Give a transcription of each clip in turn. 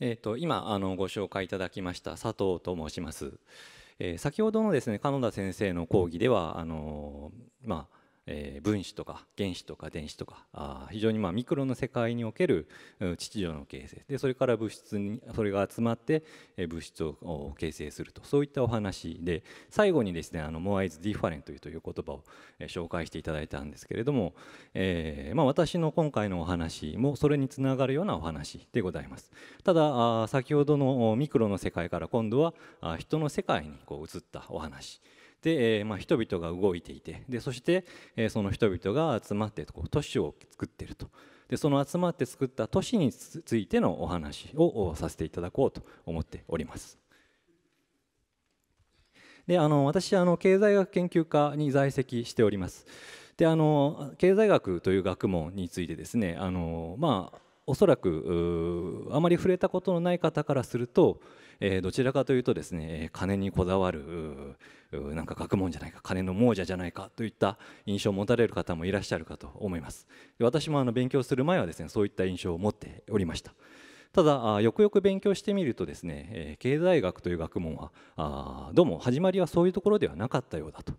えーと、今あのご紹介いただきました佐藤と申します、えー、先ほどのですね鹿野田先生の講義ではあのー、まあえー、分子とか原子とか電子とかあ非常にまあミクロの世界における秩序の形成でそれから物質にそれが集まって、えー、物質を形成するとそういったお話で最後にですねあのモアイズ・ディファレントという言葉を紹介していただいたんですけれども、えーまあ、私の今回のお話もそれにつながるようなお話でございますただあ先ほどのミクロの世界から今度は人の世界にこう移ったお話で、えまあ、人々が動いていてでそして、えその人々が集まってこう都市を作っているとでその集まって作った都市についてのお話をさせていただこうと思っております。であの私あの経済学研究科に在籍しております。であの経済学という学問についてですねあの、まあ、おそらくあまり触れたことのない方からするとえー、どちらかというとですね金にこだわるなんか学問じゃないか金の亡者じゃないかといった印象を持たれる方もいらっしゃるかと思います私もあの勉強する前はですねそういった印象を持っておりましたただよくよく勉強してみるとですね、え経済学という学問はあどうも始まりはそういうところではなかったようだと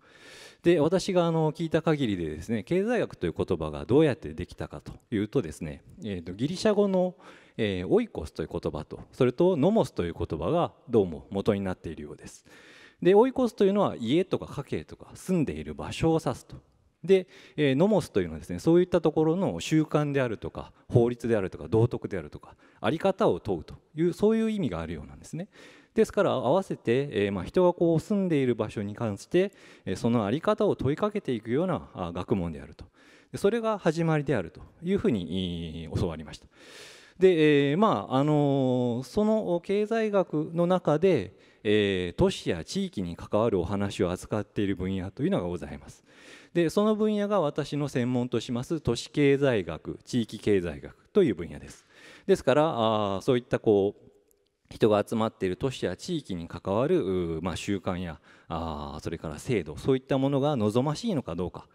で私があの聞いた限りでですね経済学という言葉がどうやってできたかというとですね、えー、とギリシャ語の「えー、オイコスという言葉とそれとノモスという言葉がどうも元になっているようです。でオイコスというのは家とか家計とか住んでいる場所を指すと。で、えー、ノモスというのはですねそういったところの習慣であるとか法律であるとか道徳であるとか在り方を問うというそういう意味があるようなんですね。ですから合わせて、えー、まあ、人がこう住んでいる場所に関して、えー、その在り方を問いかけていくようなあ学問であるとでそれが始まりであるというふうに教わりました。で、えー、まああのその経済学の中で、えー、都市や地域に関わるお話を扱っている分野というのがございます。でその分野が私の専門とします都市経済学地域経済学という分野です。ですからあそういったこう人が集まっている都市や地域に関わる、まあ、習慣やあそれから制度そういったものが望ましいのかどうか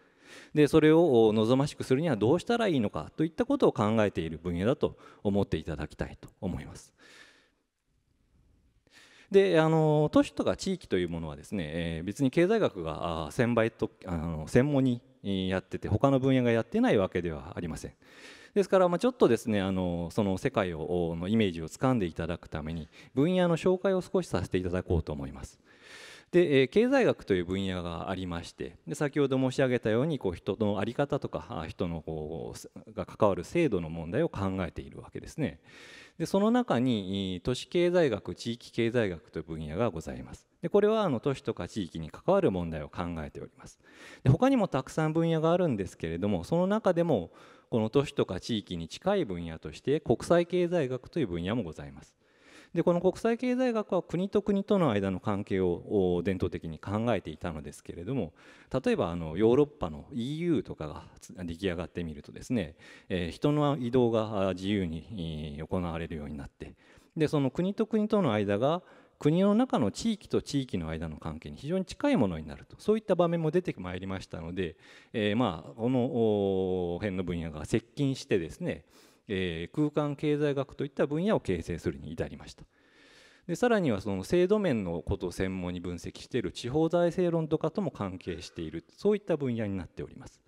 でそれを望ましくするにはどうしたらいいのかといったことを考えている分野だと思っていただきたいと思います。であの都市とか地域というものはですね、えー、別に経済学が専売とあの専門にやってて他の分野がやってないわけではありません。ですから、まちょっとですねあのその世界をのイメージをつかんでいただくために分野の紹介を少しさせていただこうと思います。で、え経済学という分野がありましてで先ほど申し上げたようにこう人の在り方とか人のこうが関わる制度の問題を考えているわけですね。でその中に都市経済学地域経済学という分野がございます。でこれはあの都市とか地域に関わる問題を考えております。で他にもたくさん分野があるんですけれどもその中でもこの都市とか地域に近い分野として国際経済学という分野もございます。でこの国際経済学は国と国との間の関係を伝統的に考えていたのですけれども例えばあのヨーロッパの EU とかが出来上がってみるとですね、えー、人の移動が自由に行われるようになってでその国と国との間が国の中の地域と地域の間の関係に非常に近いものになるとそういった場面も出てまいりましたので、えー、まあこの辺の分野が接近してですね、えー、空間経済学といった分野を形成するに至りました。でさらにはその制度面のことを専門に分析している地方財政論とかとも関係しているそういった分野になっております。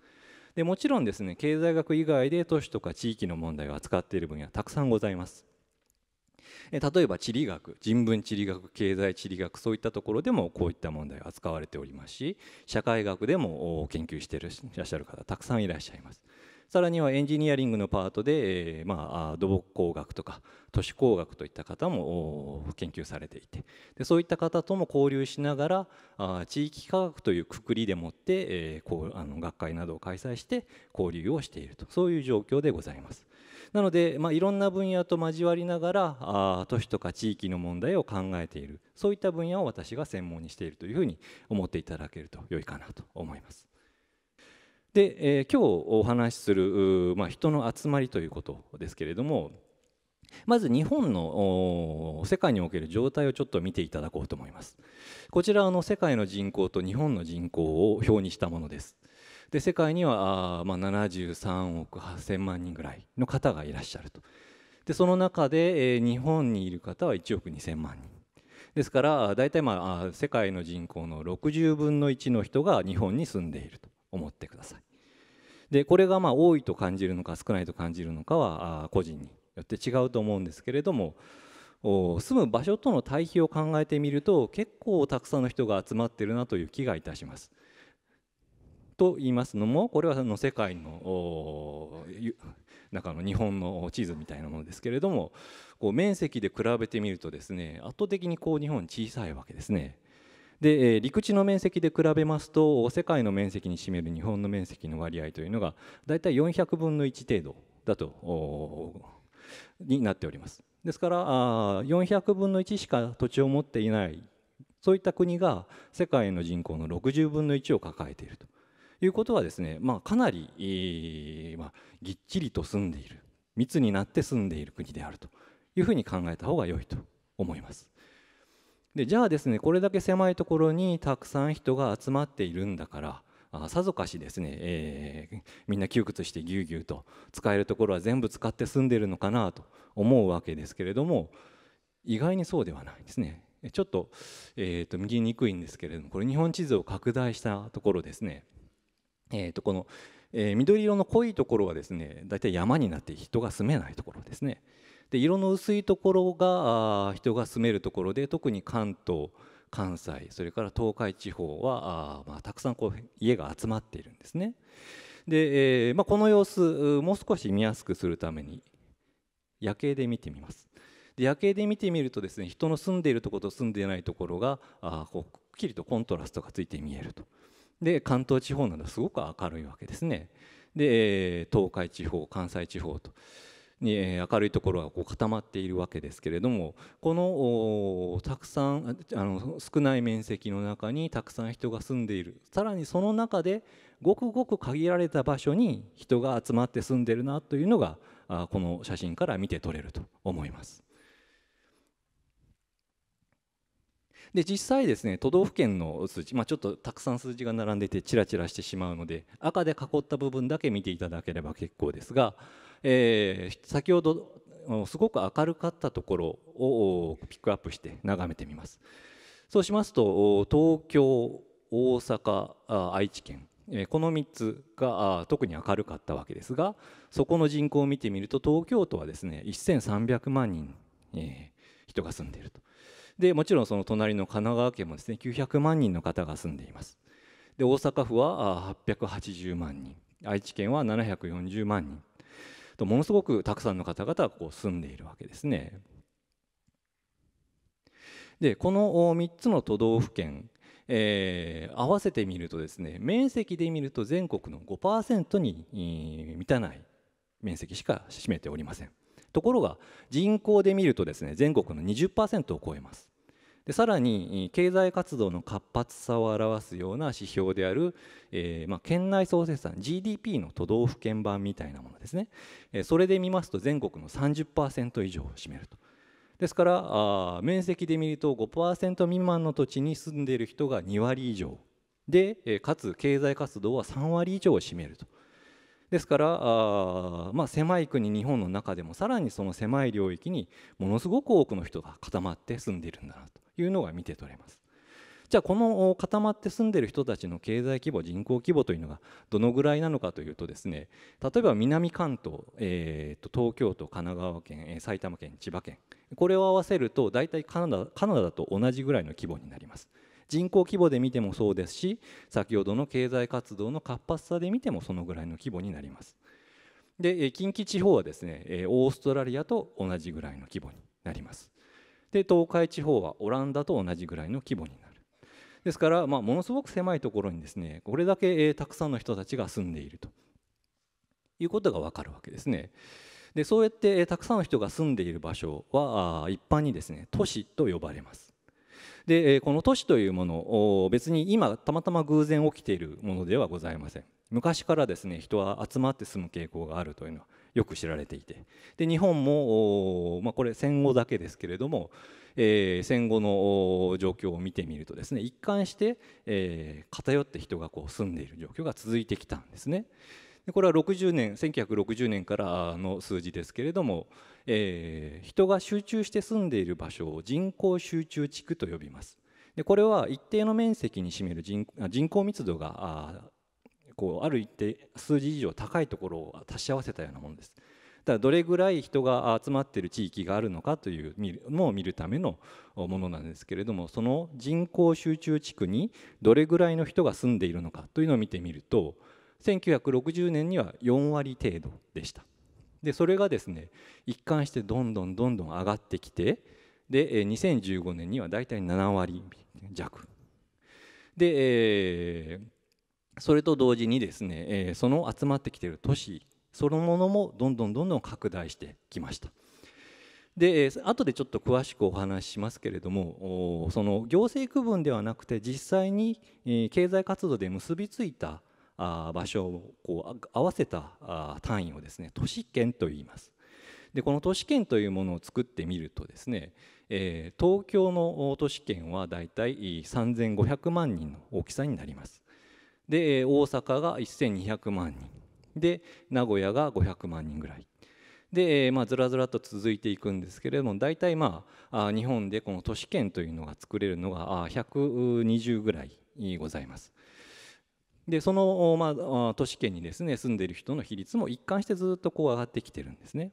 でもちろんですね経済学以外で都市とか地域の問題を扱っている分野はたくさんございます。例えば地理学人文地理学経済地理学そういったところでもこういった問題が扱われておりますし社会学でも研究していらっしゃる方たくさんいらっしゃいます。さらにはエンジニアリングのパートで、えー、まあ、土木工学とか都市工学といった方も研究されていてでそういった方とも交流しながらあ地域科学というくくりでもって、えー、こうあの学会などを開催して交流をしているとそういう状況でございます。なので、まあ、いろんな分野と交わりながらあ都市とか地域の問題を考えているそういった分野を私が専門にしているというふうに思っていただけると良いかなと思います。で、えー、今日お話しする、まあ、人の集まりということですけれどもまず日本の世界における状態をちょっと見ていただこうと思います。こちらの世界の人口と日本の人口を表にしたものです。で世界にはあ、まあ、73億8,000万人ぐらいの方がいらっしゃると。でその中で、えー、日本にいる方は1億2,000万人。ですから大体まあ世界の人口の60分の1の人が日本に住んでいると思ってください。でこれがまあ多いと感じるのか少ないと感じるのかは個人によって違うと思うんですけれども住む場所との対比を考えてみると結構たくさんの人が集まってるなという気がいたします。と言いますのもこれはの世界の中の日本の地図みたいなものですけれどもこう面積で比べてみるとですね圧倒的にこう日本小さいわけですね。で、陸地の面積で比べますと世界の面積に占める日本の面積の割合というのが大体400分の1程度だとになっております。ですから400分の1しか土地を持っていないそういった国が世界の人口の60分の1を抱えているということはですね、まあ、かなり、えー、まあ、ぎっちりと住んでいる密になって住んでいる国であるというふうに考えた方が良いと思います。でじゃあですねこれだけ狭いところにたくさん人が集まっているんだからさぞかしですね、えー、みんな窮屈してぎゅうぎゅうと使えるところは全部使って住んでるのかなと思うわけですけれども意外にそうではないですねちょっと,、えーと、右にくいんですけれどもこれ日本地図を拡大したところですね、えー、とこの、えー、緑色の濃いところはですね大体山になって人が住めないところですね。で色の薄いところが人が住めるところで特に関東関西それから東海地方はあ、まあ、たくさんこう家が集まっているんですね。で、えー、まあ、この様子もう少し見やすくするために夜景で見てみます。で夜景で見てみるとですね人の住んでいるところと住んでいないところがあこうくっきりとコントラストがついて見えると。で関東地方などすごく明るいわけですね。で東海地方関西地方と。に明るいところがこう固まっているわけですけれどもこのたくさんあの少ない面積の中にたくさん人が住んでいるさらにその中でごくごく限られた場所に人が集まって住んでるなというのがこの写真から見て取れると思います。で実際ですね都道府県の数字、まあ、ちょっとたくさん数字が並んでてちらちらしてしまうので赤で囲った部分だけ見ていただければ結構ですがえー、先ほどすごく明るかったところをピックアップして眺めてみます。そうしますと東京大阪愛知県この3つが特に明るかったわけですがそこの人口を見てみると東京都はですね1300万人、えー、人が住んでいるとでもちろんその隣の神奈川県もですね900万人の方が住んでいますで大阪府は880万人愛知県は740万人ものすごくたくさんの方々がここ住んでいるわけですね。でこの3つの都道府県、えー、合わせてみるとですね面積で見ると全国の5%に満たない面積しか占めておりませんところが人口で見るとですね全国の20%を超えますでさらに経済活動の活発さを表すような指標である、えー、まあ、県内総生産 GDP の都道府県版みたいなものですね、えそれで見ますと全国の30%以上を占めるとですからあ面積で見ると5%未満の土地に住んでいる人が2割以上でかつ経済活動は3割以上を占めるとですからあ、まあ、狭い国日本の中でもさらにその狭い領域にものすごく多くの人が固まって住んでいるんだなというのが見て取れます。じゃあこの固まって住んでいる人たちの経済規模人口規模というのがどのぐらいなのかというとですね例えば南関東、えー、と東京都神奈川県埼玉県千葉県これを合わせると大体カナダカナダと同じぐらいの規模になります。人口規模で見てもそうですし先ほどの経済活動の活発さで見てもそのぐらいの規模になりますで近畿地方はですねオーストラリアと同じぐらいの規模になりますで東海地方はオランダと同じぐらいの規模になるですから、まあ、ものすごく狭いところにですねこれだけ、えたくさんの人たちが住んでいるということが分かるわけですね。でそうやって、えたくさんの人が住んでいる場所は一般にですね都市と呼ばれます。でこの都市というもの別に今たまたま偶然起きているものではございません昔からですね人は集まって住む傾向があるというのはよく知られていてで日本も、まあ、これ戦後だけですけれども、えー、戦後の状況を見てみるとですね一貫して、えー、偏って人がこう住んでいる状況が続いてきたんですね。これは60年1960年からの数字ですけれども、えー、人が集中して住んでいる場所を人口集中地区と呼びますでこれは一定の面積に占める人人口密度があこうある一定数字以上高いところを足し合わせたようなものですだどれぐらい人が集まっている地域があるのかというのを見るためのものなんですけれどもその人口集中地区にどれぐらいの人が住んでいるのかというのを見てみると1960年には4割程度でしたでそれがですね一貫してどんどんどんどん上がってきてで2015年にはだいたい7割弱で、えー、それと同時にですね、えー、その集まってきている都市そのものもどんどんどんどん拡大してきました。で後でちょっと詳しくお話ししますけれどもその行政区分ではなくて実際に経済活動で結びついたあ場所をこう合わせたあ単位をですね都市圏と言います。でこの都市圏というものを作ってみるとですね、えー、東京の都市圏はだいたい3500万人の大きさになります。で大阪が1200万人で名古屋が500万人ぐらいで、まあ、ずらずらと続いていくんですけれども大体まあ日本でこの都市圏というのが作れるのが120ぐらいございます。でその、まあ、都市圏にですね住んでいる人の比率も一貫してずっとこう上がってきてるんですね。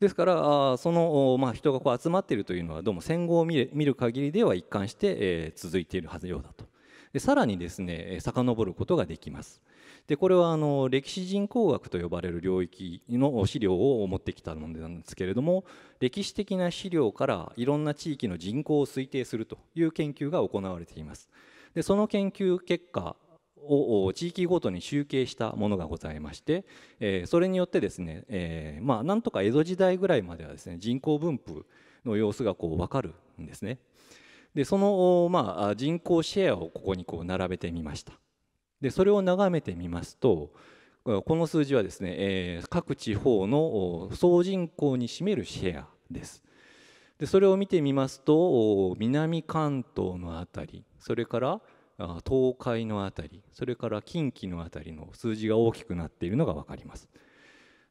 ですからその、まあ、人がこう集まっているというのはどうも戦後を見る限りでは一貫して、えー、続いているはずようだと。でさらにですね遡ることができます。でこれはあの歴史人口学と呼ばれる領域の資料を持ってきたものなんですけれども歴史的な資料からいろんな地域の人口を推定するという研究が行われています。でその研究結果を地域ごとに集計したものがございまして、えそれによってですね、えまあ、なんとか江戸時代ぐらいまではですね人口分布の様子がこう分かるんですね。でその、まあ、人口シェアをここにこう並べてみました。でそれを眺めてみますとこの数字はですね、え各地方の総人口に占めるシェアです。でそれを見てみますと南関東の辺りそれから東海の辺りそれから近畿の辺りの数字が大きくなっているのが分かります。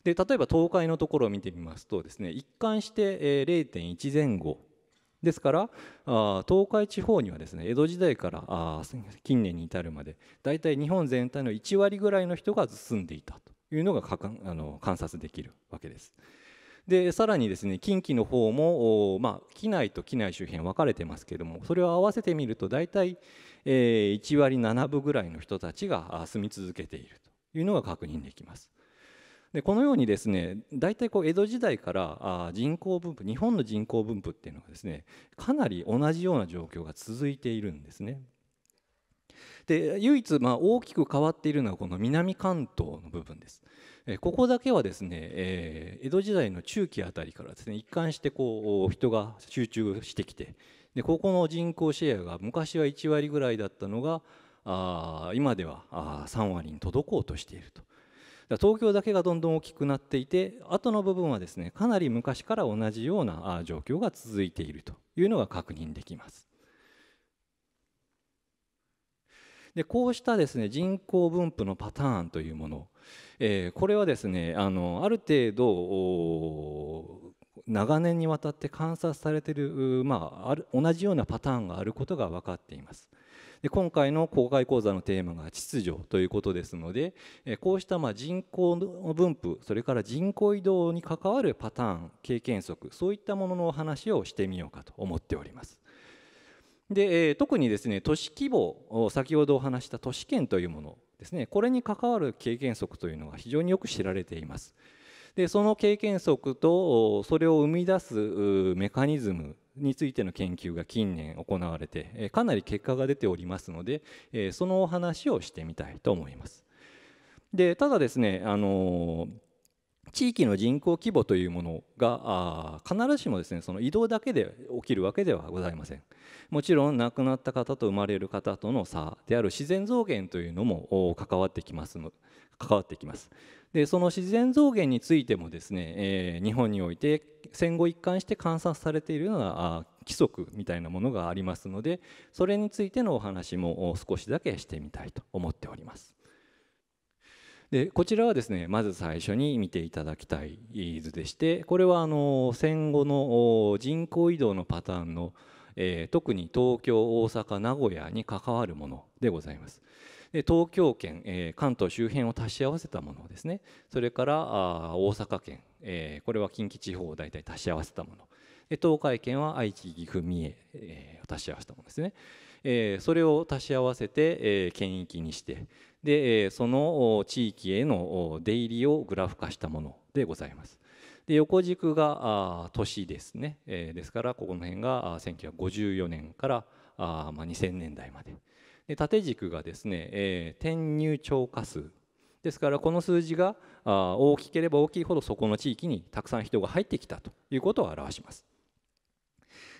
で例えば東海のところを見てみますとですね一貫して0.1前後ですから東海地方にはですね江戸時代から近年に至るまで大体日本全体の1割ぐらいの人が住んでいたというのがあの観察できるわけです。でさらにですね近畿の方も、まあ、機内と機内周辺分かれてますけどもそれを合わせてみると大体、えー、1割7分ぐらいの人たちが住み続けているというのが確認できます。でこのようにですね大体こう江戸時代から人口分布日本の人口分布っていうのがですねかなり同じような状況が続いているんですね。で唯一まあ大きく変わっているのはこの南関東の部分です。ここだけはですね、え江戸時代の中期あたりからですね一貫してこう人が集中してきてでここの人口シェアが昔は1割ぐらいだったのがあ今ではあ3割に届こうとしていると。東京だけがどんどん大きくなっていて後の部分はですねかなり昔から同じような状況が続いているというのが確認できます。でこうしたですね人口分布のパターンというもの、えー、これはですねあのある程度長年にわたって観察されている、まあ、ある同じようなパターンがあることが分かっています。で今回の公開講座のテーマが秩序ということですのでこうしたま人口の分布それから人口移動に関わるパターン経験則そういったもののお話をしてみようかと思っております。で、え特にですね都市規模先ほどお話した都市圏というものですねこれに関わる経験則というのが非常によく知られています。でその経験則とそれを生み出すメカニズムについての研究が近年行われてかなり結果が出ておりますのでそのお話をしてみたいと思います。でただですねあの地域の人口規模というものが必ずしもですねその移動だけで起きるわけではございません。もちろん亡くなった方と生まれる方との差である自然増減というのも関わってきますの関わってきます。でその自然増減についてもですね、えー、日本において戦後一貫して観察されているような規則みたいなものがありますのでそれについてのお話も少しだけしてみたいと思っております。でこちらはですねまず最初に見ていただきたい図でしてこれはあの戦後の人口移動のパターンのえー、特に東京大阪名古屋に関わるものでございますで東京圏、えー、関東周辺を足し合わせたものですねそれからあ大阪圏、えー、これは近畿地方を大体足し合わせたもので東海圏は愛知岐阜三重、えー、を足し合わせたものですね、えー、それを足し合わせて、えー、県域にしてでその地域への出入りをグラフ化したものでございます。で横軸が年ですね、えー、ですからここの辺が1954年からあ、まあ、2000年代までで縦軸がですね、えー、転入超過数ですからこの数字が大きければ大きいほどそこの地域にたくさん人が入ってきたということを表します。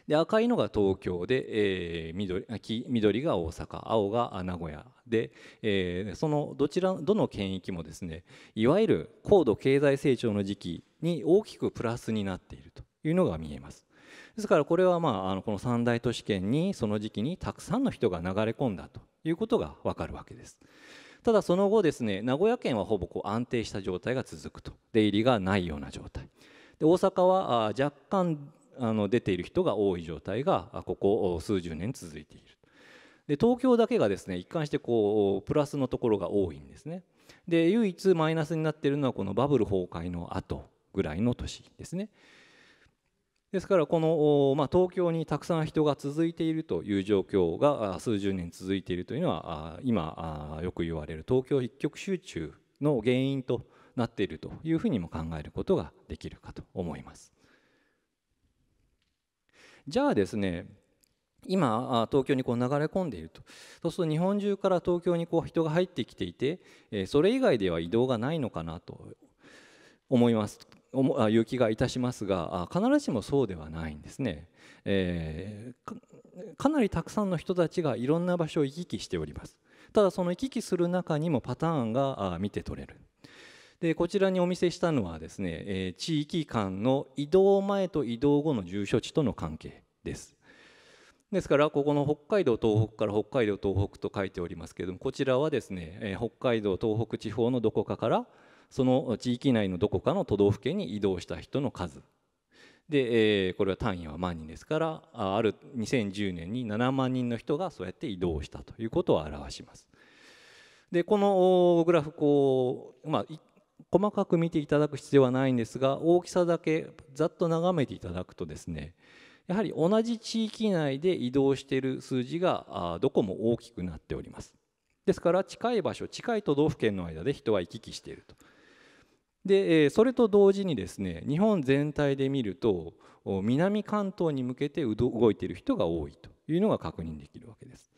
で赤いのが東京で、えー、緑緑が大阪青が名古屋で、えー、そのどちらどの県域もですねいわゆる高度経済成長の時期に大きくプラスになっているというのが見えます。ですからこれはまああのこの三大都市圏にその時期にたくさんの人が流れ込んだということがわかるわけです。ただその後ですね名古屋県はほぼこう安定した状態が続くと出入りがないような状態で大阪は若干あの出ている人が多い状態がここ数十年続いている。で東京だけがですね一貫してこうプラスのところが多いんですね。で唯一マイナスになっているのはこのバブル崩壊の後ぐらいの年ですね。ですからこの、まあ、東京にたくさん人が続いているという状況が数十年続いているというのは今よく言われる東京一極集中の原因となっているというふうにも考えることができるかと思います。じゃあですね今東京にこう流れ込んでいるとそうすると日本中から東京にこう人が入ってきていてそれ以外では移動がないのかなと思いますいう気がいたしますが必ずしもそうではないんですね、えー、かなりたくさんの人たちがいろんな場所を行き来しておりますただその行き来する中にもパターンが見て取れるでこちらにお見せしたのはですね、えー、地域間の移動前と移動後の住所地との関係です。ですからここの北海道東北から北海道東北と書いておりますけれどもこちらはですね、えー、北海道東北地方のどこかからその地域内のどこかの都道府県に移動した人の数で、えー、これは単位は万人ですからある2010年に7万人の人がそうやって移動したということを表します。でこのグラフこう、まあ、細かく見ていただく必要はないんですが大きさだけざっと眺めていただくとですねやはり同じ地域内で移動している数字がどこも大きくなっておりますですから近い場所近い都道府県の間で人は行き来しているとでそれと同時にですね日本全体で見ると南関東に向けて動いている人が多いというのが確認できるわけです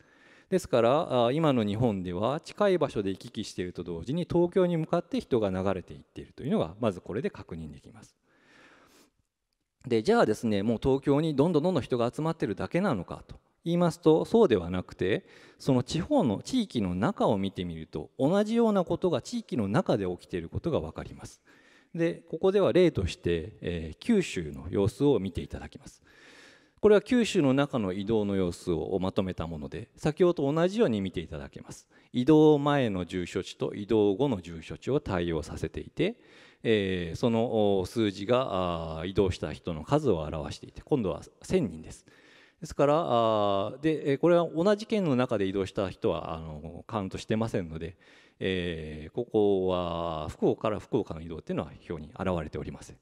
ですから今の日本では近い場所で行き来していると同時に東京に向かって人が流れていっているというのがまずこれで確認できます。でじゃあですねもう東京にどんどんどんどん人が集まってるだけなのかと言いますとそうではなくてその地方の地域の中を見てみると同じようなことが地域の中で起きていることが分かります。でここでは例として、えー、九州の様子を見ていただきます。これは九州の中の移動の様子をまとめたもので先ほど同じように見ていただけます移動前の住所地と移動後の住所地を対応させていて、えー、その数字が移動した人の数を表していて今度は1000人ですですからでこれは同じ県の中で移動した人はあのカウントしてませんので、えー、ここは福岡から福岡の移動っていうのは表に現れておりません。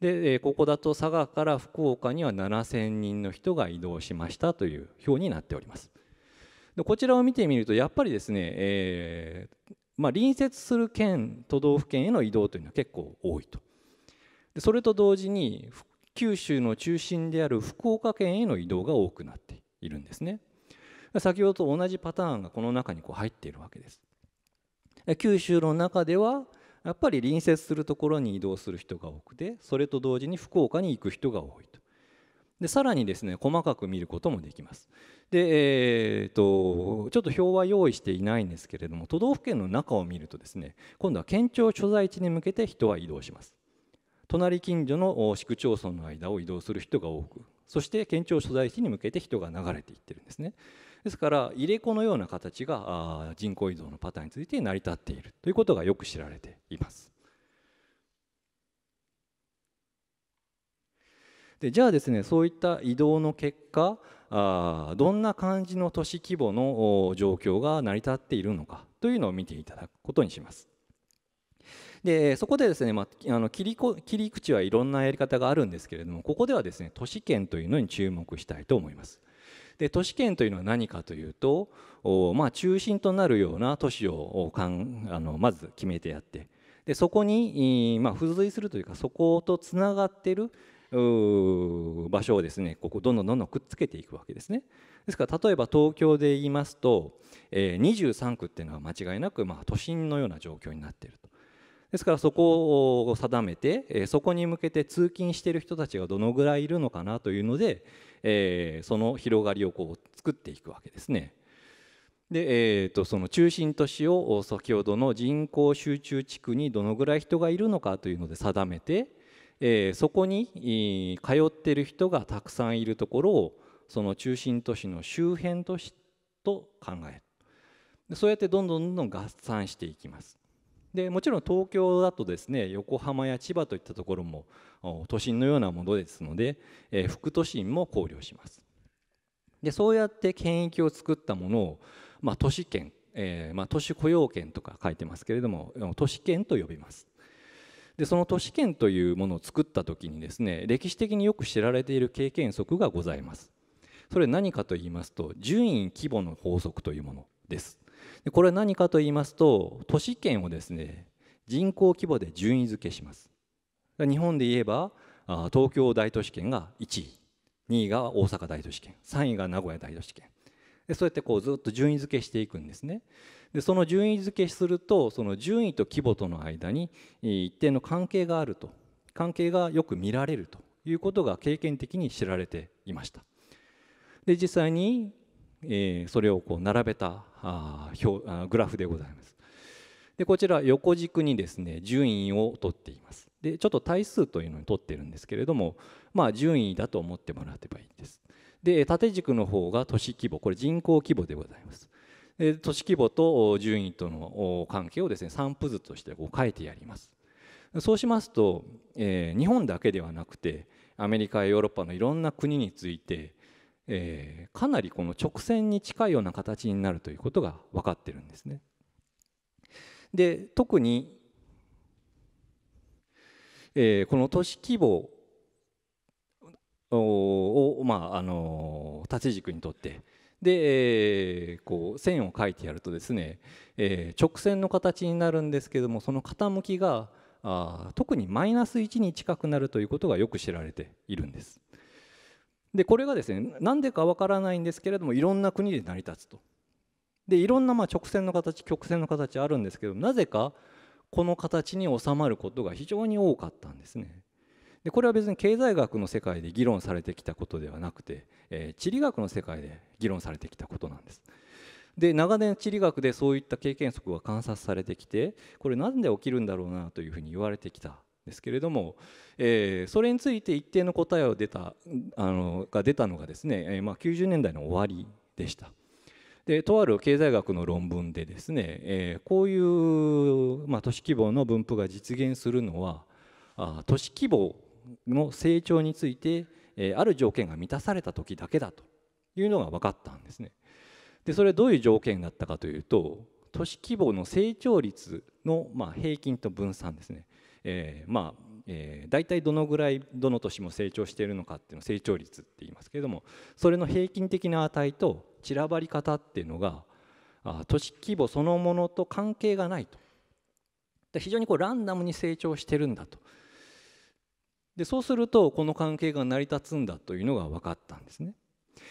でここだと佐賀から福岡には7,000人の人が移動しましたという表になっております。でこちらを見てみるとやっぱりですね、えー、まあ、隣接する県都道府県への移動というのは結構多いと。でそれと同時に九州の中心である福岡県への移動が多くなっているんですね。先ほどと同じパターンがこの中にこう入っているわけです。九州の中ではやっぱり隣接するところに移動する人が多くてそれと同時に福岡に行く人が多いと。でさらにですね細かく見ることもできます。でえーと、とちょっと表は用意していないんですけれども都道府県の中を見るとですね今度は県庁所在地に向けて人は移動します。隣近所の市区町村の間を移動する人が多くそして県庁所在地に向けて人が流れていってるんですね。ですから入れ子のような形が人口移動のパターンについて成り立っているということがよく知られています。でじゃあですねそういった移動の結果あどんな感じの都市規模の状況が成り立っているのかというのを見ていただくことにします。でそこでですね、まあ、あの切りこ切り口はいろんなやり方があるんですけれどもここではですね都市圏というのに注目したいと思います。で都市圏というのは何かというと、まあ、中心となるような都市をかんあのまず決めてやってでそこに、まあ、付随するというかそことつながっている場所をですねここどんどんどんどんくっつけていくわけですね。ですから例えば東京で言いますと、えー、23区っていうのは間違いなく、まあ、都心のような状況になっていると。ですからそこを定めてそこに向けて通勤している人たちがどのぐらいいるのかなというのでえー、その広がりをこう作っていくわけですね。で、えーと、その中心都市を先ほどの人口集中地区にどのぐらい人がいるのかというので定めて、えー、そこに、通ってる人がたくさんいるところをその中心都市の周辺都市と考えるそうやってどんどんどんどん合算していきます。でもちろん東京だとですね横浜や千葉といったところも都心のようなものですので、えー、副都心も考慮しますでそうやって県域を作ったものを、まあ、都市圏、えー、まあ、都市雇用圏とか書いてますけれども都市圏と呼びますでその都市圏というものを作った時にですね歴史的によく知られている経験則がございますそれ何かと言いますと順位規模の法則というものですこれは何かと言いますと都市圏をですね人口規模で順位付けします日本で言えば東京大都市圏が1位2位が大阪大都市圏3位が名古屋大都市圏でそうやってこうずっと順位付けしていくんですねでその順位付けするとその順位と規模との間に一定の関係があると関係がよく見られるということが経験的に知られていましたで実際にえー、それをこう並べたあ表あグラフでございます。でこちら横軸にですね順位を取っています。でちょっと対数というのに取ってるんですけれども、まあ、順位だと思ってもらえばいいです。で縦軸の方が都市規模これ人口規模でございます。で都市規模と順位との関係をですね散布図としてこう書いてやります。そうしますと、えー、日本だけではなくてアメリカやヨーロッパのいろんな国についてえー、かなりこの直線に近いような形になるということが分かってるんですね。で特に、えー、この都市規模を、まあ、あの縦軸にとってで、えー、こう線を書いてやるとですね、えー、直線の形になるんですけどもその傾きがあ特にマイナス1に近くなるということがよく知られているんです。でこれがですね何でかわからないんですけれどもいろんな国で成り立つと。でいろんなま直線の形曲線の形あるんですけどなぜかこの形に収まることが非常に多かったんですね。でこれは別に経済学の世界で議論されてきたことではなくて、えー、地理学の世界で議論されてきたことなんです。で長年地理学でそういった経験則が観察されてきてこれ何で起きるんだろうなというふうに言われてきたですけれども、えー、それについて一定の答えを出たあのが出たのがですね、えー、まあ、90年代の終わりでした。でとある経済学の論文でですね、えー、こういう、まあ、都市規模の分布が実現するのはあ都市規模の成長について、えある条件が満たされた時だけだというのが分かったんですね。でそれはどういう条件だったかというと都市規模の成長率のま平均と分散ですねえー、まあ、えー、大体どのぐらいどの年も成長しているのかっていうの成長率って言いますけれどもそれの平均的な値と散らばり方っていうのがあ都市規模そのものと関係がないとで非常にこうランダムに成長してるんだとでそうするとこの関係が成り立つんだというのが分かったんですね。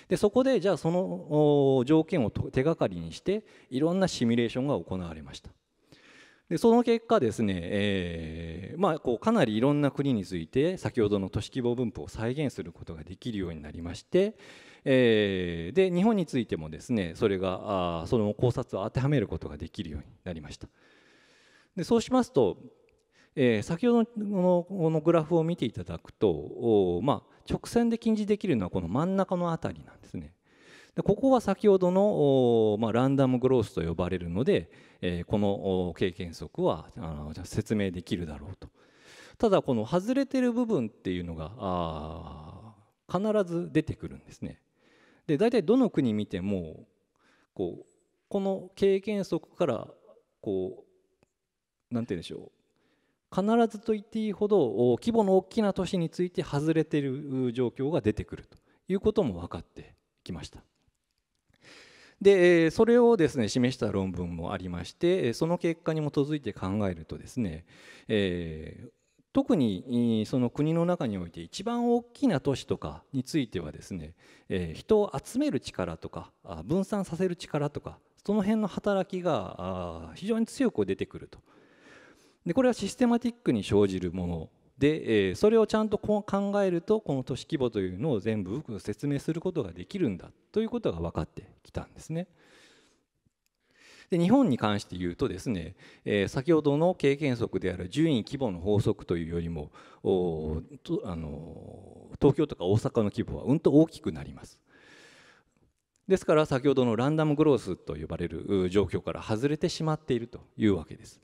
でそこでじゃあその条件を手がかりにしていろんなシミュレーションが行われましたでその結果ですね、えーまあ、こうかなりいろんな国について先ほどの都市規模分布を再現することができるようになりまして、えー、で日本についてもですねそれがあその考察を当てはめることができるようになりました。でそうしますと、えー、先ほどのこのグラフを見ていただくと、まあ、直線で禁じできるのはこの真ん中の辺りなんですね。でここは先ほどの、まあ、ランダムグロースと呼ばれるので、えー、この経験則はあの説明できるだろうと。ただこの外れてる部分っていうのが必ず出てくるんですね。で大体どの国見てもこうこの経験則からこう何て言うんでしょう必ずと言っていいほど規模の大きな都市について外れている状況が出てくるということも分かってきました。でそれをですね示した論文もありましてその結果に基づいて考えるとですね、えー、特にその国の中において一番大きな都市とかについてはですね、えー、人を集める力とか分散させる力とかその辺の働きが非常に強く出てくるとでこれはシステマティックに生じるもので、えそれをちゃんと考えるとこの都市規模というのを全部説明することができるんだということが分かってきたんですね。で日本に関して言うとですね、え先ほどの経験則である順位規模の法則というよりもあの東京とか大阪の規模はうんと大きくなります。ですから先ほどのランダムグロースと呼ばれる状況から外れてしまっているというわけです。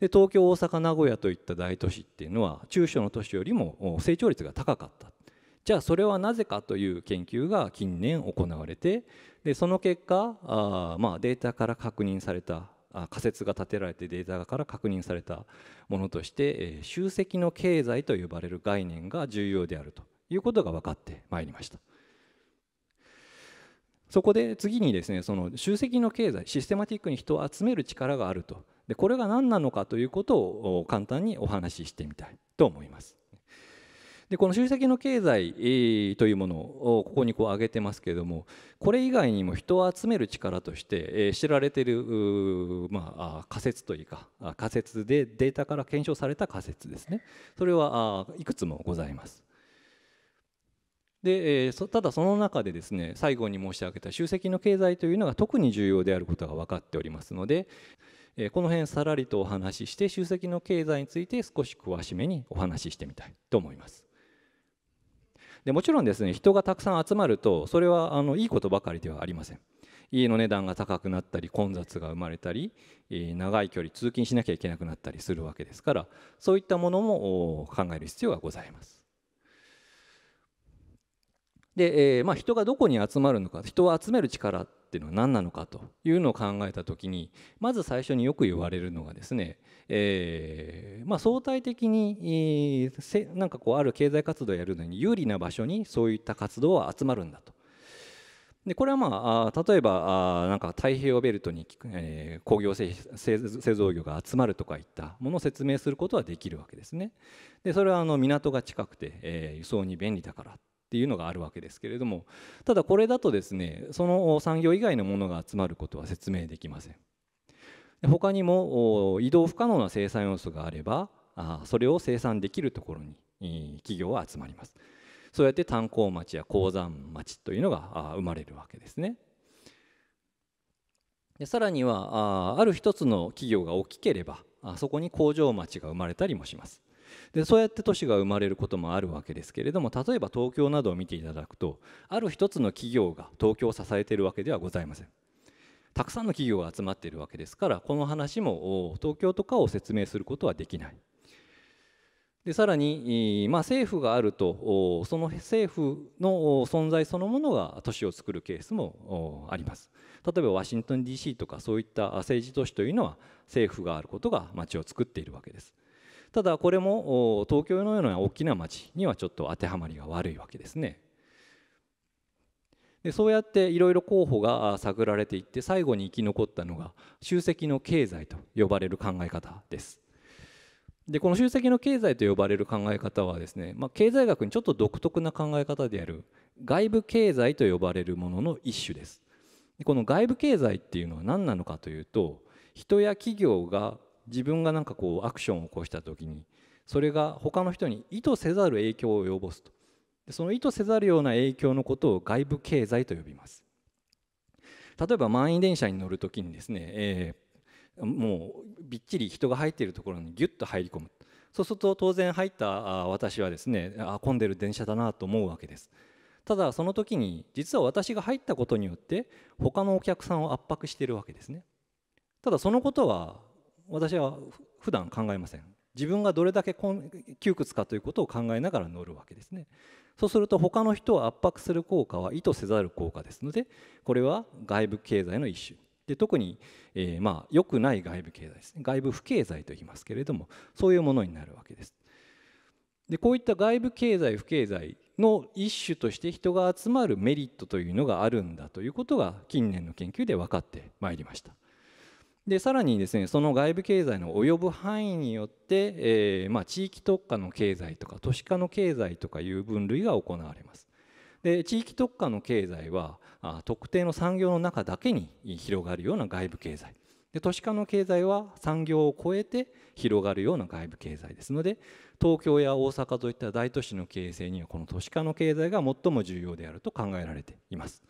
で東京大阪名古屋といった大都市っていうのは中小の都市よりも成長率が高かったじゃあそれはなぜかという研究が近年行われてでその結果あ、まあ、データから確認された仮説が立てられてデータから確認されたものとして、えー、集積の経済と呼ばれる概念が重要であるということが分かってまいりました。そこで次にですねその集積の経済システマティックに人を集める力があるとでこれが何なのかということを簡単にお話ししてみたいと思います。でこの集積の経済というものをここにこう挙げてますけれどもこれ以外にも人を集める力として知られている、まあ、仮説というか仮説でデータから検証された仮説ですねそれはいくつもございます。でただその中でですね最後に申し上げた集積の経済というのが特に重要であることが分かっておりますのでえこの辺さらりとお話しして集積の経済について少し詳しめにお話ししてみたいと思います。でもちろんですね人がたくさん集まるとそれはあのいいことばかりではありません。家の値段が高くなったり混雑が生まれたり、え長い距離通勤しなきゃいけなくなったりするわけですからそういったものも考える必要がございます。で、えー、まあ、人がどこに集まるのか人を集める力っていうのは何なのかというのを考えた時にまず最初によく言われるのがですね、えー、まあ、相対的に、えー、なんかこうある経済活動をやるのに有利な場所にそういった活動は集まるんだと。でこれはまあ例えばあなんか太平洋ベルトに、えー、工業製造業が集まるとかいったものを説明することはできるわけですね。でそれはあの港が近くて、えー、輸送に便利だからっていうのがあるわけですけれどもただこれだとですねその産業以外のものが集まることは説明できません。他にも移動不可能な生産要素があればそれを生産できるところに企業は集まります。そうやって炭鉱町や鉱山町というのが生まれるわけですね。でさらにはある一つの企業が大きければそこに工場町が生まれたりもします。でそうやって都市が生まれることもあるわけですけれども例えば東京などを見ていただくとある一つの企業が東京を支えているわけではございません。たくさんの企業が集まっているわけですからこの話も東京とかを説明することはできない。でさらに、まあ、政府があるとその政府の存在そのものが都市を作るケースもあります例えばワシントン DC とかそういった政治都市というのは政府があることが街を作っているわけですただこれも東京のような大きな町にはちょっと当てはまりが悪いわけですね。でそうやっていろいろ候補が探られていって最後に生き残ったのが集積の経済と呼ばれる考え方です。でこの集積の経済と呼ばれる考え方はですね、まあ、経済学にちょっと独特な考え方である外部経済と呼ばれるものの一種です。でこの外部経済っていうのは何なのかというと人や企業が自分が何かこうアクションを起こした時にそれが他の人に意図せざる影響を及ぼすとでその意図せざるような影響のことを外部経済と呼びます例えば満員電車に乗る時にですね、えー、もうびっちり人が入っているところにギュッと入り込むそうすると当然入った私はですねあ混んでる電車だなと思うわけですただその時に実は私が入ったことによって他のお客さんを圧迫しているわけですねただそのことは私は普段考えません自分がどれだけ窮屈かということを考えながら乗るわけですねそうすると他の人を圧迫する効果は意図せざる効果ですのでこれは外部経済の一種で特に、えー、まあ良くない外部経済ですね外部不経済と言いますけれどもそういうものになるわけですでこういった外部経済不経済の一種として人が集まるメリットというのがあるんだということが近年の研究で分かってまいりましたでさらにですねその外部経済の及ぶ範囲によって、えー、まあ、地域特化の経済とか都市化の経済とかいう分類が行われます。で地域特化の経済はあ特定の産業の中だけに広がるような外部経済で都市化の経済は産業を超えて広がるような外部経済ですので東京や大阪といった大都市の形成にはこの都市化の経済が最も重要であると考えられています。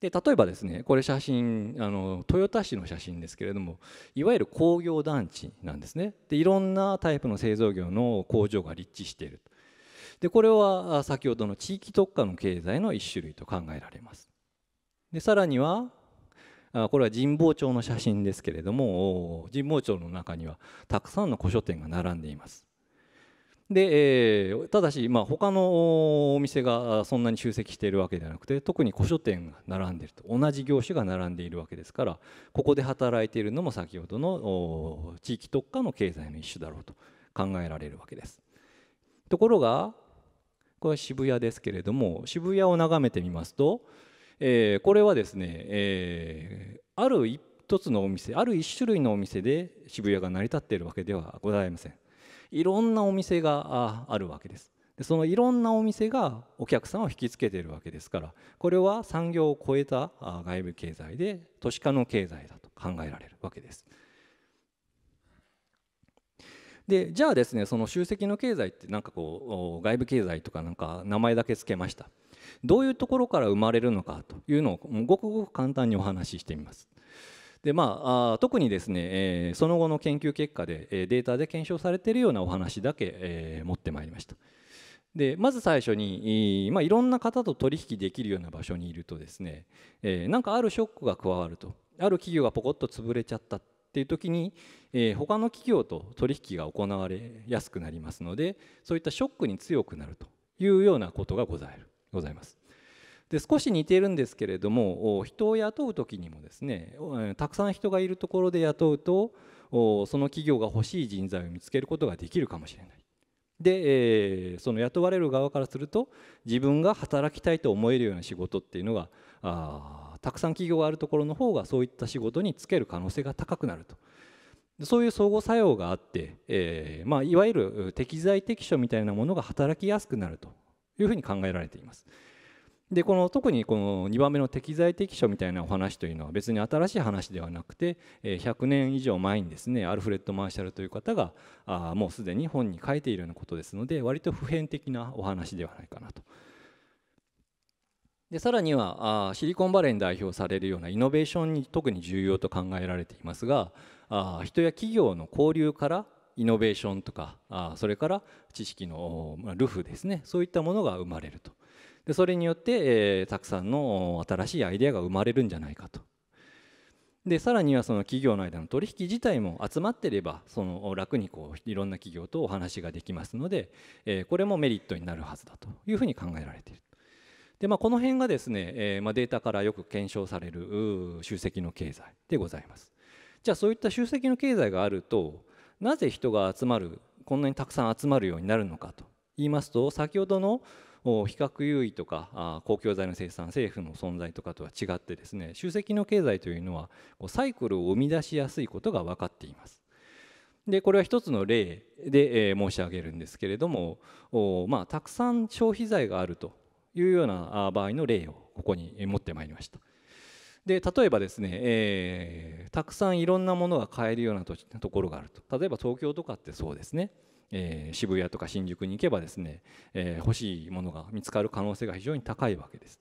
で例えばですねこれ写真あの豊田市の写真ですけれどもいわゆる工業団地なんですねでいろんなタイプの製造業の工場が立地しているでこれは先ほどの地域特化の経済の一種類と考えられますでさらにはこれは神保町の写真ですけれども神保町の中にはたくさんの古書店が並んでいますで、えー、ただし、まあ、他のお店がそんなに集積しているわけではなくて特に古書店が並んでいると同じ業種が並んでいるわけですからここで働いているのも先ほどの地域特化の経済の一種だろうと考えられるわけです。ところがこれは渋谷ですけれども渋谷を眺めてみますと、えー、これはですね、えー、ある一つのお店ある一種類のお店で渋谷が成り立っているわけではございません。いろんなお店があるわけですでそのいろんなお店がお客さんを引きつけているわけですからこれは産業を超えた外部経済で都市化の経済だと考えられるわけです。でじゃあですねその集積の経済ってなんかこう外部経済とかなんか名前だけ付けましたどういうところから生まれるのかというのをごくごく簡単にお話ししてみます。でまあ、特にですね、えー、その後の研究結果で、えー、データで検証されているようなお話だけ、えー、持ってまいりました。でまず最初に、まあ、いろんな方と取引できるような場所にいるとですね、えー、なんかあるショックが加わるとある企業がポコッと潰れちゃったっていう時に、えー、他の企業と取引が行われやすくなりますのでそういったショックに強くなるというようなことがございございます。で少し似てるんですけれども人を雇う時にもですねたくさん人がいるところで雇うとその企業が欲しい人材を見つけることができるかもしれない。で、その雇われる側からすると自分が働きたいと思えるような仕事っていうのがあたくさん企業があるところの方がそういった仕事に就ける可能性が高くなると。そういう相互作用があって、えーまあ、いわゆる適材適所みたいなものが働きやすくなるというふうに考えられています。でこの特にこの2番目の適材適所みたいなお話というのは別に新しい話ではなくて100年以上前にですねアルフレッド・マーシャルという方がもうすでに本に書いているようなことですので割と普遍的なお話ではないかなと。でさらにはシリコンバレーに代表されるようなイノベーションに特に重要と考えられていますが人や企業の交流からイノベーションとかそれから知識のルフですねそういったものが生まれると。でそれによって、えー、たくさんの新しいアイデアが生まれるんじゃないかと。でさらにはその企業の間の取引自体も集まってればその楽にこういろんな企業とお話ができますので、えー、これもメリットになるはずだというふうに考えられている。でまあ、この辺がですね、えーまあ、データからよく検証される集積の経済でございます。じゃあそういった集積の経済があるとなぜ人が集まるこんなにたくさん集まるようになるのかと言いますと先ほどの比較優位とか公共財の生産政府の存在とかとは違ってですね集積の経済というのはサイクルを生み出しやすいことが分かっています。でこれは一つの例で申し上げるんですけれども、まあ、たくさん消費財があるというような場合の例をここに持ってまいりました。で例えばですね、えー、たくさんいろんなものが買えるようなところがあると例えば東京とかってそうですねえー、渋谷とか新宿に行けばですね、えー、欲しいものが見つかる可能性が非常に高いわけです。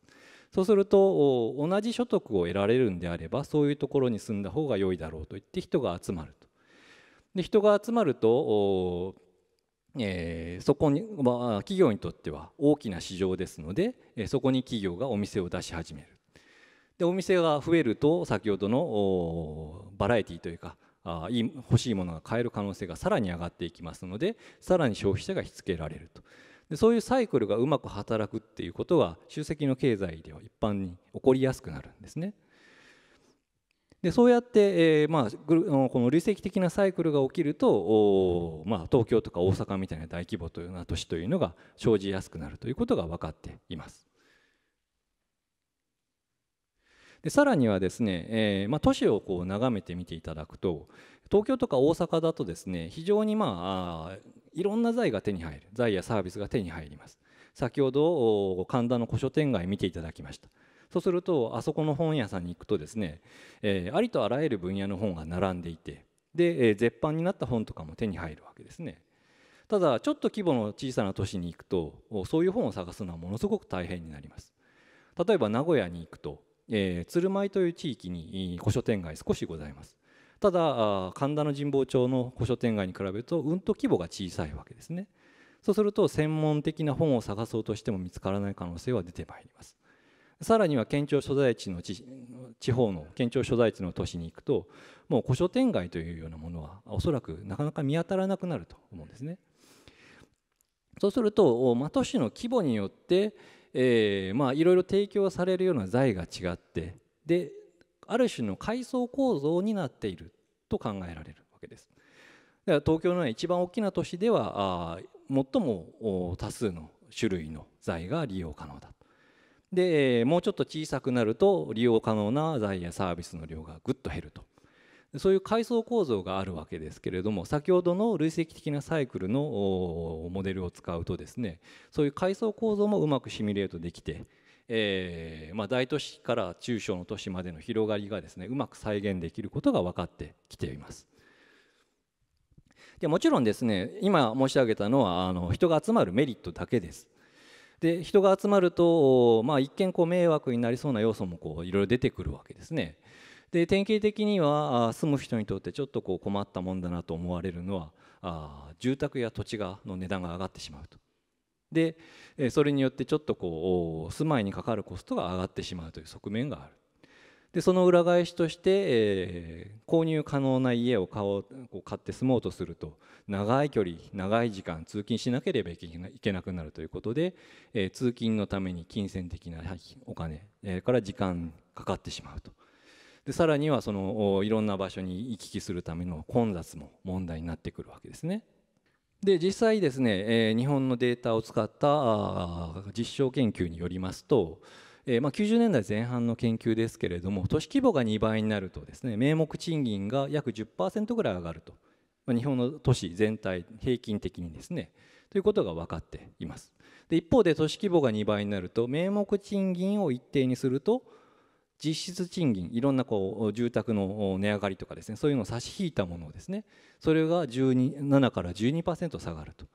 そうすると同じ所得を得られるんであればそういうところに住んだ方が良いだろうと言って人が集まると。で人が集まるとえー、そこに、まあ、企業にとっては大きな市場ですので、えー、そこに企業がお店を出し始めるでお店が増えると先ほどのバラエティというかあい欲しいものが買える可能性がさらに上がっていきますのでさらに消費者が引きけられるとでそういうサイクルがうまく働くっていうことが集積の経済では一般に起こりやすくなるんですね。でそうやって、えー、まあ、この累積的なサイクルが起きると、まあ、東京とか大阪みたいな大規模というような都市というのが生じやすくなるということが分かっています。でさらにはですね、えー、まあ、都市をこう眺めてみていただくと東京とか大阪だとですね非常にまあいろんな財が手に入る財やサービスが手に入ります先ほど神田の古書店街見ていただきましたそうするとあそこの本屋さんに行くとですね、えー、ありとあらゆる分野の本が並んでいてで、えー、絶版になった本とかも手に入るわけですねただちょっと規模の小さな都市に行くとそういう本を探すのはものすごく大変になります例えば名古屋に行くとえー、鶴舞という地域に古書店街少しございますただ神田の神保町の古書店街に比べるとうんと規模が小さいわけですねそうすると専門的な本を探そうとしても見つからない可能性は出てまいりますさらには県庁所在地の地方の県庁所在地の都市に行くともう古書店街というようなものはおそらくなかなか見当たらなくなると思うんですねそうすると、まあ、都市の規模によってえー、まあいろいろ提供されるような財が違ってである種の階層構造になっていると考えられるわけです。だから東京の一番大きな都市ではあ最も多数の種類の財が利用可能だでもうちょっと小さくなると利用可能な財やサービスの量がぐっと減るとそういう階層構造があるわけですけれども先ほどの累積的なサイクルのモデルを使うとですねそういう階層構造もうまくシミュレートできて、えーまあ、大都市から中小の都市までの広がりがですねうまく再現できることが分かってきています。でもちろんですね今申し上げたのはあの人が集まるメリットだけです。で人が集まると、まあ、一見こう迷惑になりそうな要素もいろいろ出てくるわけですね。で典型的には住む人にとってちょっとこう困ったもんだなと思われるのはあ住宅や土地がの値段が上がってしまうと。でそれによってちょっとこう住まいにかかるコストが上がってしまうという側面がある。でその裏返しとして、えー、購入可能な家を買おう買って住もうとすると長い距離長い時間通勤しなければいけなくなるということで、えー、通勤のために金銭的なお金、えー、から時間かかってしまうと。でさらにはそのいろんな場所に行き来するための混雑も問題になってくるわけですね。で実際ですね、えー、日本のデータを使った実証研究によりますと、えー、まあ、90年代前半の研究ですけれども都市規模が2倍になるとですね名目賃金が約10%ぐらい上がると、まあ、日本の都市全体平均的にですねということが分かっていますで一方で都市規模が2倍になると名目賃金を一定にすると実質賃金いろんなこう住宅の値上がりとかですねそういうのを差し引いたものをですねそれが7から12%下がると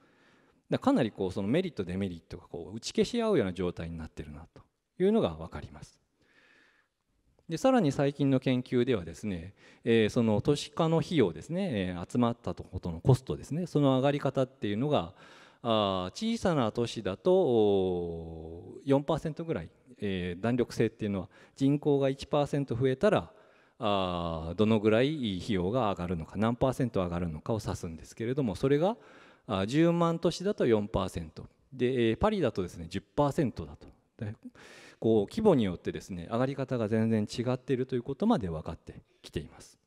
だかなりこうそのメリットデメリットがこう打ち消し合うような状態になってるなというのが分かります。でさらに最近の研究ではですね、えー、その都市化の費用ですね、えー、集まったことのコストですねその上がり方っていうのがあ小さな都市だと4%ぐらいえー、弾力性っていうのは人口が1%増えたらあどのぐらい費用が上がるのか何パーセント上がるのかを指すんですけれどもそれがあ10万都市だと4%で、えー、パリだとですね10%だと。こう規模によってですね上がり方が全然違っているということまで分かってきています。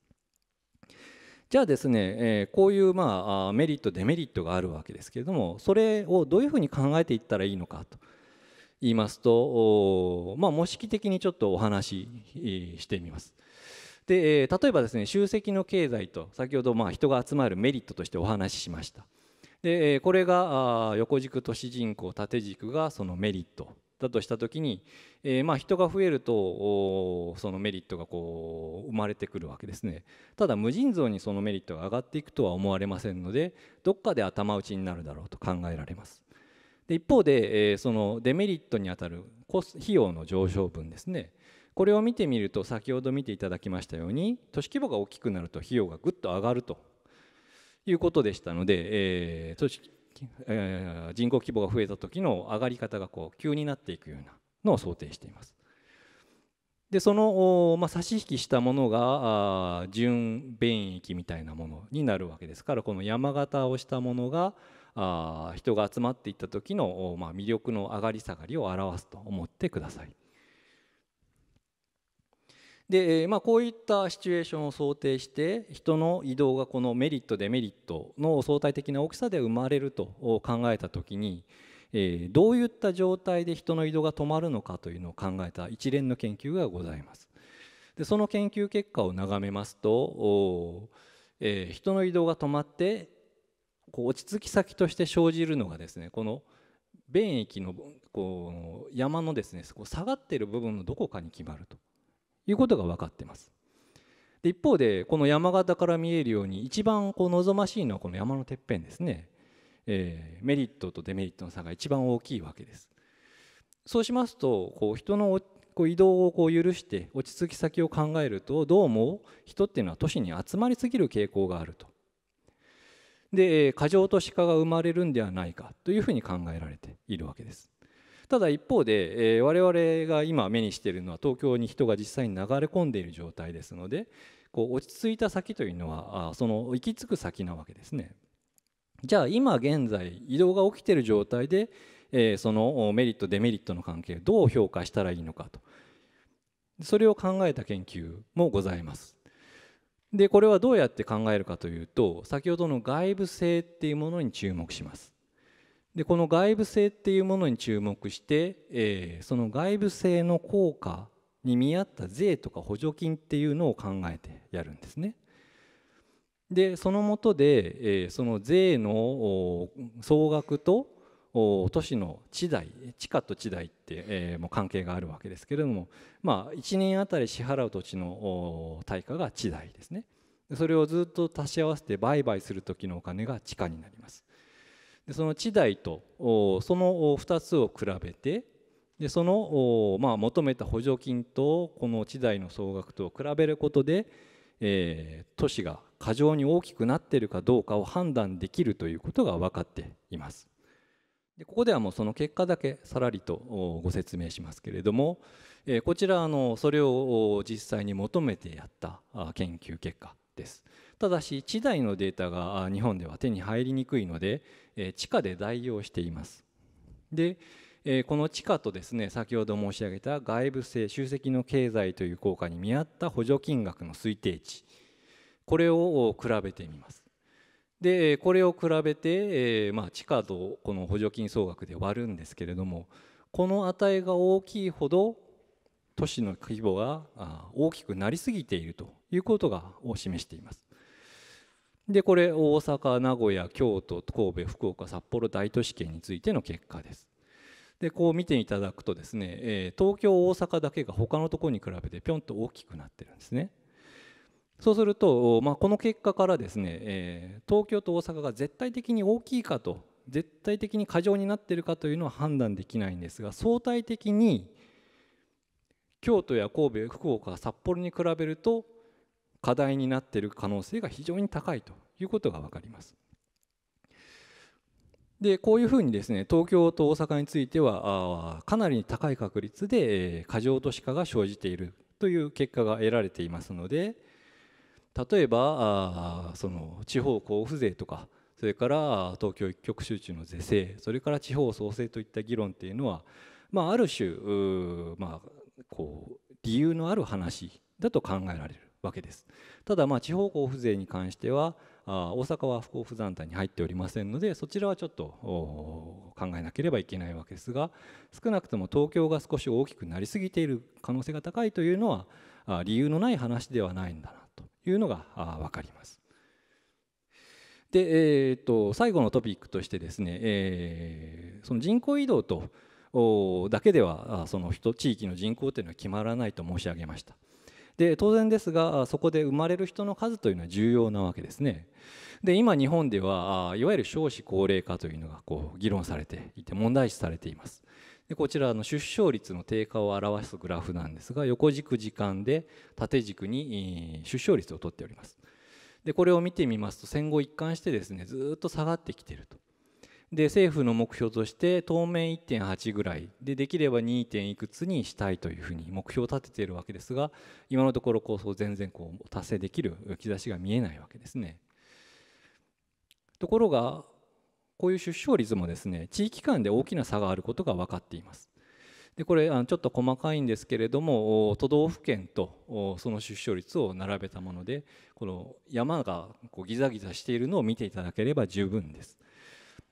じゃあですね、えこういうまあメリットデメリットがあるわけですけれどもそれをどういうふうに考えていったらいいのかと言いますと、まあ、模式的にちょっとお話ししてみます。で、え例えばですね集積の経済と先ほどまあ人が集まるメリットとしてお話ししました。でこれが横軸都市人口縦軸がそのメリットだとした時に、えまあ人が増えるとそのメリットがこう生まれてくるわけですねただ無尽蔵にそのメリットが上がっていくとは思われませんのでどっかで頭打ちになるだろうと考えられますで一方で、えー、そのデメリットにあたるコス費用の上昇分ですねこれを見てみると先ほど見ていただきましたように都市規模が大きくなると費用がぐっと上がるということでしたので、えー都市え人口規模が増えた時の上がり方がこう急になっていくようなのを想定しています。でその、まあ、差し引きしたものが準便益みたいなものになるわけですからこの山型をしたものがあ人が集まっていった時の、まあ、魅力の上がり下がりを表すと思ってください。で、まあ、こういったシチュエーションを想定して人の移動がこのメリットデメリットの相対的な大きさで生まれると考えた時に、えどういった状態で人の移動が止まるのかというのを考えた一連の研究がございます。でその研究結果を眺めますと、え人の移動が止まってこう落ち着き先として生じるのがですねこの便益のこう山のですねこう下がってる部分のどこかに決まるということが分かってます。で一方でこの山形から見えるように一番こう望ましいのはこの山のてっぺんですね、えー、メリットとデメリットの差が一番大きいわけです。そうしますとこう人のこう移動をこう許して落ち着き先を考えるとどうも人っていうのは都市に集まりすぎる傾向があるとで過剰都市化が生まれるんではないかというふうに考えられているわけです。ただ一方で、え我々が今目にしているのは東京に人が実際に流れ込んでいる状態ですのでこう落ち着いた先というのはあその行き着く先なわけですね。じゃあ今現在移動が起きている状態で、えそのメリットデメリットの関係をどう評価したらいいのかとそれを考えた研究もございます。でこれはどうやって考えるかというと先ほどの外部性っていうものに注目します。でこの外部性っていうものに注目して、えー、その外部性の効果に見合った税とか補助金っていうのを考えてやるんですね。でそのもとで、えー、その税の総額と都市の地代地価と地代って、えー、もう関係があるわけですけれども、まあ、1年あたり支払う土地の対価が地代ですねそれをずっと足し合わせて売買する時のお金が地価になりますでその地代とその2つを比べてでその、まあ、求めた補助金とこの地代の総額と比べることで、えー、都市が過剰に大きくなっているかどうかを判断できるということが分かっています。でここではもうその結果だけさらりとご説明しますけれども、えこちらあのそれを実際に求めてやった研究結果ですただし地代のデータが日本では手に入りにくいので、え地下で代用していますで、えこの地下とですね先ほど申し上げた外部性集積の経済という効果に見合った補助金額の推定値これを比べてみますでこれを比べて、えまあ、地価とこの補助金総額で割るんですけれどもこの値が大きいほど都市の規模が大きくなりすぎているということがを示しています。でこれ大阪名古屋京都神戸福岡札幌大都市圏についての結果です。でこう見ていただくとですね、え東京大阪だけが他のところに比べてぴょんと大きくなってるんですね。そうすると、まあ、この結果からですね、えー、東京と大阪が絶対的に大きいかと絶対的に過剰になっているかというのは判断できないんですが相対的に京都や神戸福岡札幌に比べると課題になっている可能性が非常に高いということが分かります。でこういうふうにですね東京と大阪についてはかなり高い確率で過剰都市化が生じているという結果が得られていますので。例えばその地方交付税とかそれから東京一極集中の是正それから地方創生といった議論っていうのは、まあ、ある種まあ、こう理由のある話だと考えられるわけですただまあ地方交付税に関してはあ大阪は不交付団体に入っておりませんのでそちらはちょっと考えなければいけないわけですが少なくとも東京が少し大きくなりすぎている可能性が高いというのはあ理由のない話ではないんだないうのが分かります。で、えーと、と最後のトピックとしてですね、えー、その人口移動とだけではその人地域の人口というのは決まらないと申し上げました。で当然ですがそこで生まれる人の数というのは重要なわけですね。で今日本ではいわゆる少子高齢化というのがこう議論されていて問題視されています。でこちらの出生率の低下を表すグラフなんですが横軸時間で縦軸に出生率をとっておりますでこれを見てみますと戦後一貫してですねずっと下がってきてるとで政府の目標として当面1.8ぐらいでできれば 2. いくつにしたいというふうに目標を立てているわけですが今のところこう全然こう達成できる兆しが見えないわけですねところがこういう出生率もですね地域間で大きな差があることが分かっています。でこれちょっと細かいんですけれども都道府県とその出生率を並べたものでこの山がこうギザギザしているのを見ていただければ十分です。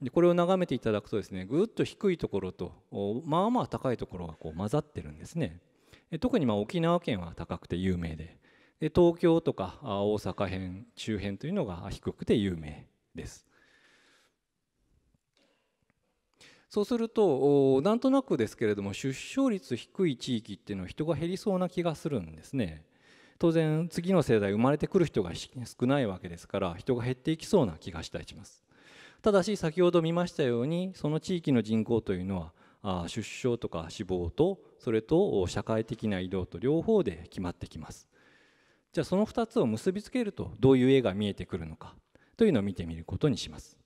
でこれを眺めていただくとですねぐっと低いところとまあまあ高いところがこう混ざってるんですね。特にま沖縄県は高くて有名でで東京とか大阪辺周辺というのが低くて有名です。そうするとなんとなくですけれども出生率低い地域っていうのは人が減りそうな気がするんですね。当然次の世代生まれてくる人が少ないわけですから人が減っていきそうな気がしたりします。ただし先ほど見ましたようにその地域の人口というのは出生とか死亡とそれと社会的な移動と両方で決まってきます。じゃあその2つを結びつけるとどういう絵が見えてくるのかというのを見てみることにします。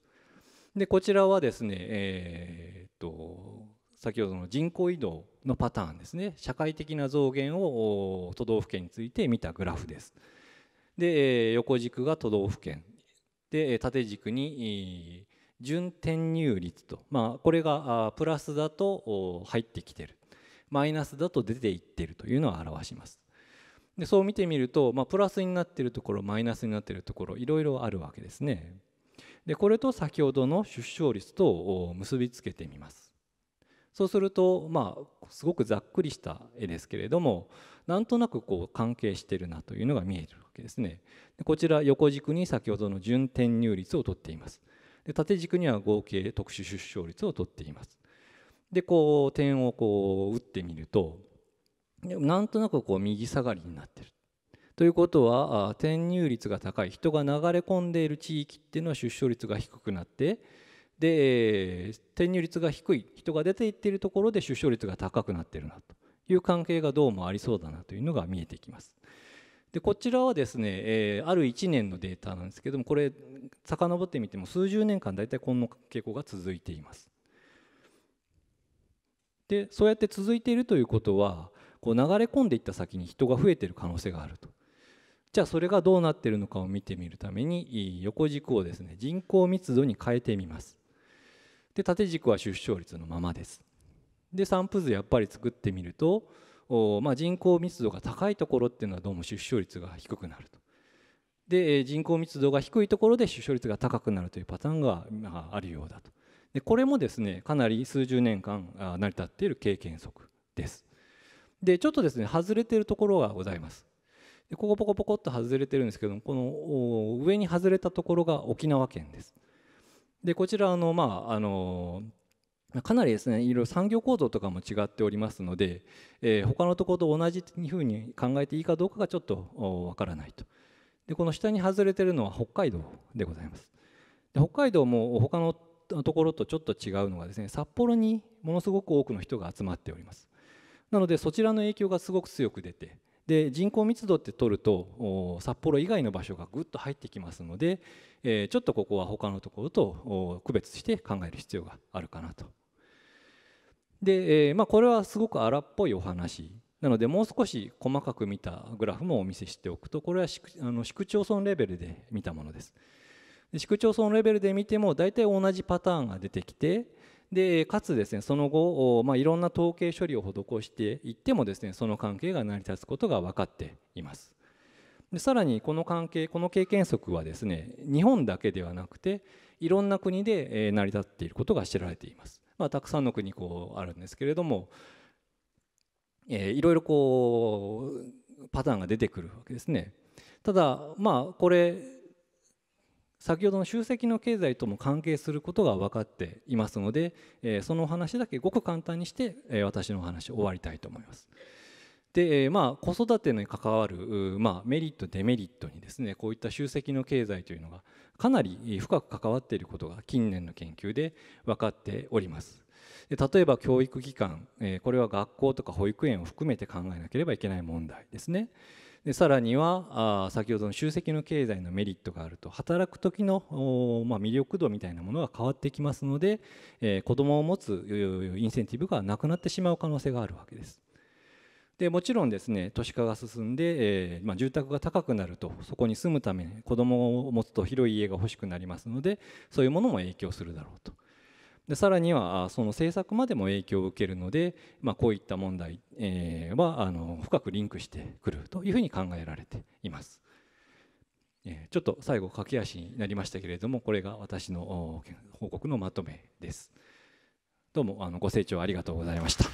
でこちらはですね、えー、っと先ほどの人口移動のパターンですね社会的な増減を都道府県について見たグラフです。で横軸が都道府県で縦軸に準転入率と、まあ、これがプラスだと入ってきてるマイナスだと出ていってるというのを表します。でそう見てみると、まあ、プラスになってるところマイナスになってるところいろいろあるわけですね。でこれと先ほどの出生率と結びつけてみますそうするとまあすごくざっくりした絵ですけれどもなんとなくこう関係してるなというのが見えるわけですねでこちら横軸に先ほどの順転入率をとっていますで縦軸には合計特殊出生率をとっていますでこう点をこう打ってみるとなんとなくこう右下がりになってるということは転入率が高い人が流れ込んでいる地域っていうのは出生率が低くなってで転入率が低い人が出ていっているところで出生率が高くなってるなという関係がどうもありそうだなというのが見えてきます。でこちらはですね、えある1年のデータなんですけどもこれ遡ってみても数十年間大体この傾向が続いています。でそうやって続いているということはこう流れ込んでいった先に人が増えている可能性があるとじゃあそれがどうなってるのかを見てみるために横軸をですね人口密度に変えてみますで縦軸は出生率のままですで散布図やっぱり作ってみるとまあ、人口密度が高いところっていうのはどうも出生率が低くなるとで人口密度が低いところで出生率が高くなるというパターンがあるようだとでこれもですねかなり数十年間成り立っている経験則ですでちょっとですね外れているところがございますでここポコポコっと外れてるんですけどこの上に外れたところが沖縄県です。でこちらあの、まあ、あのかなりですねいろいろ産業構造とかも違っておりますので、えー、他のところと同じふうに考えていいかどうかがちょっとわからないとでこの下に外れてるのは北海道でございますで北海道も他のところとちょっと違うのがですね札幌にものすごく多くの人が集まっておりますなのでそちらの影響がすごく強く出てで人口密度って取ると札幌以外の場所がぐっと入ってきますので、えー、ちょっとここは他のところと区別して考える必要があるかなと。で、えー、まあ、これはすごく荒っぽいお話なのでもう少し細かく見たグラフもお見せしておくとこれは市あの市区町村レベルで見たものです。市区町村レベルで見ても大体同じパターンが出てきてでかつですねその後、まあ、いろんな統計処理を施していってもですねその関係が成り立つことが分かっています。でさらにこの関係この経験則はですね日本だけではなくていろんな国で成り立っていることが知られています。まあ、たくさんの国こうあるんですけれども、えー、いろいろこうパターンが出てくるわけですね。ただまあこれ先ほどの集積の経済とも関係することが分かっていますので、えそのお話だけごく簡単にして、え私のお話を終わりたいと思います。で、まあ、子育てに関わる、まあ、メリットデメリットにですねこういった集積の経済というのがかなり深く関わっていることが近年の研究で分かっております。で例えば教育機関これは学校とか保育園を含めて考えなければいけない問題ですね。でさらにはあ先ほどの集積の経済のメリットがあると働く時の、まあ、魅力度みたいなものが変わってきますので、えー、子どもを持つインセンティブがなくなってしまう可能性があるわけです。でもちろんですね都市化が進んで、えー、まあ、住宅が高くなるとそこに住むために子どもを持つと広い家が欲しくなりますのでそういうものも影響するだろうと。でさらにはその政策までも影響を受けるので、まあ、こういった問題、えー、はあの深くリンクしてくるというふうに考えられています。えー、ちょっと最後駆け足になりましたけれどもこれが私の報告のまとめです。どうもあのご清聴ありがとうございました。